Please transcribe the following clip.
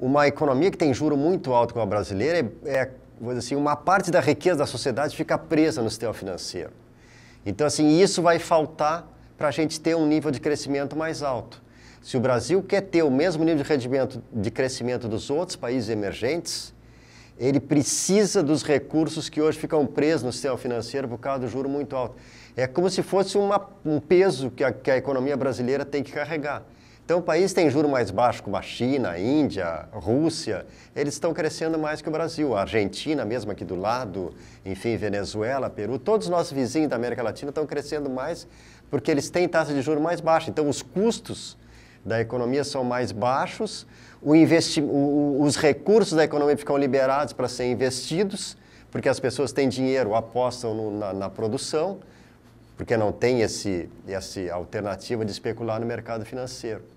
uma economia que tem juro muito alto como a brasileira, é, é assim, uma parte da riqueza da sociedade fica presa no sistema financeiro. Então, assim, isso vai faltar para a gente ter um nível de crescimento mais alto. Se o Brasil quer ter o mesmo nível de rendimento de crescimento dos outros países emergentes, ele precisa dos recursos que hoje ficam presos no sistema financeiro por causa do juro muito alto. É como se fosse uma, um peso que a, que a economia brasileira tem que carregar. Então, o país tem juro mais baixo como a China, a Índia, a Rússia, eles estão crescendo mais que o Brasil. A Argentina, mesmo aqui do lado, enfim, Venezuela, Peru, todos os nossos vizinhos da América Latina estão crescendo mais porque eles têm taxa de juro mais baixa. Então, os custos da economia são mais baixos, o investi o, os recursos da economia ficam liberados para serem investidos, porque as pessoas têm dinheiro, apostam no, na, na, produção, porque não tem esse, essa alternativa de especular no mercado financeiro.